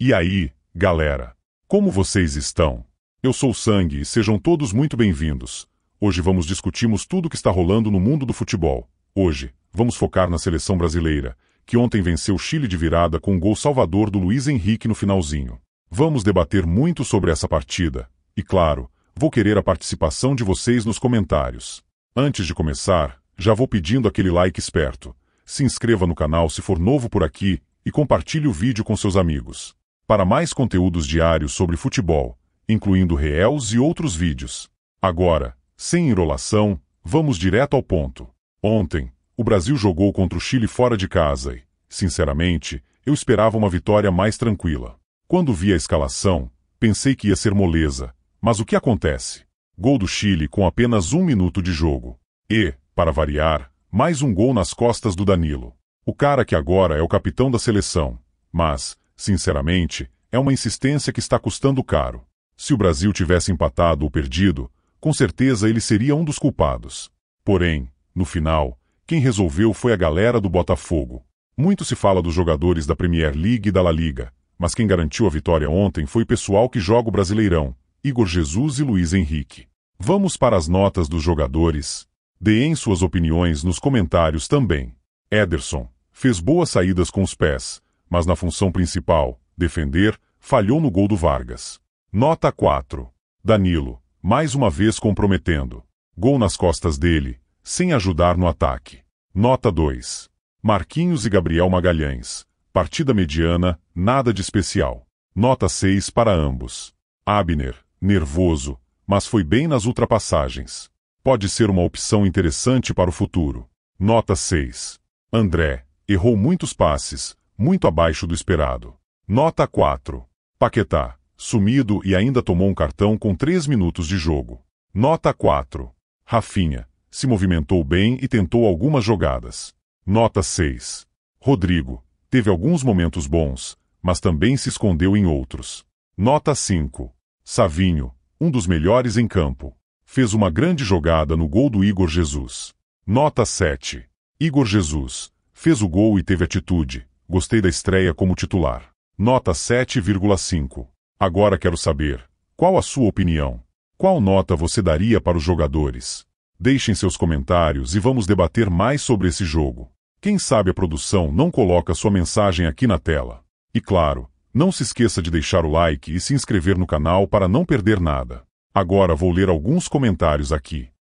E aí, galera? Como vocês estão? Eu sou o Sangue e sejam todos muito bem-vindos. Hoje vamos discutirmos tudo o que está rolando no mundo do futebol. Hoje, vamos focar na seleção brasileira, que ontem venceu o Chile de virada com um gol salvador do Luiz Henrique no finalzinho. Vamos debater muito sobre essa partida. E claro, vou querer a participação de vocês nos comentários. Antes de começar, já vou pedindo aquele like esperto. Se inscreva no canal se for novo por aqui e compartilhe o vídeo com seus amigos. Para mais conteúdos diários sobre futebol, incluindo reels e outros vídeos. Agora, sem enrolação, vamos direto ao ponto. Ontem, o Brasil jogou contra o Chile fora de casa e, sinceramente, eu esperava uma vitória mais tranquila. Quando vi a escalação, pensei que ia ser moleza, mas o que acontece? Gol do Chile com apenas um minuto de jogo. E, para variar, mais um gol nas costas do Danilo. O cara que agora é o capitão da seleção, mas, Sinceramente, é uma insistência que está custando caro. Se o Brasil tivesse empatado ou perdido, com certeza ele seria um dos culpados. Porém, no final, quem resolveu foi a galera do Botafogo. Muito se fala dos jogadores da Premier League e da La Liga, mas quem garantiu a vitória ontem foi o pessoal que joga o Brasileirão, Igor Jesus e Luiz Henrique. Vamos para as notas dos jogadores. Deem suas opiniões nos comentários também. Ederson fez boas saídas com os pés, mas na função principal, defender, falhou no gol do Vargas. Nota 4. Danilo, mais uma vez comprometendo. Gol nas costas dele, sem ajudar no ataque. Nota 2. Marquinhos e Gabriel Magalhães. Partida mediana, nada de especial. Nota 6 para ambos. Abner, nervoso, mas foi bem nas ultrapassagens. Pode ser uma opção interessante para o futuro. Nota 6. André, errou muitos passes, muito abaixo do esperado. Nota 4. Paquetá, sumido e ainda tomou um cartão com 3 minutos de jogo. Nota 4. Rafinha, se movimentou bem e tentou algumas jogadas. Nota 6. Rodrigo, teve alguns momentos bons, mas também se escondeu em outros. Nota 5. Savinho, um dos melhores em campo. Fez uma grande jogada no gol do Igor Jesus. Nota 7. Igor Jesus, fez o gol e teve atitude, Gostei da estreia como titular. Nota 7,5. Agora quero saber, qual a sua opinião? Qual nota você daria para os jogadores? Deixem seus comentários e vamos debater mais sobre esse jogo. Quem sabe a produção não coloca sua mensagem aqui na tela. E claro, não se esqueça de deixar o like e se inscrever no canal para não perder nada. Agora vou ler alguns comentários aqui.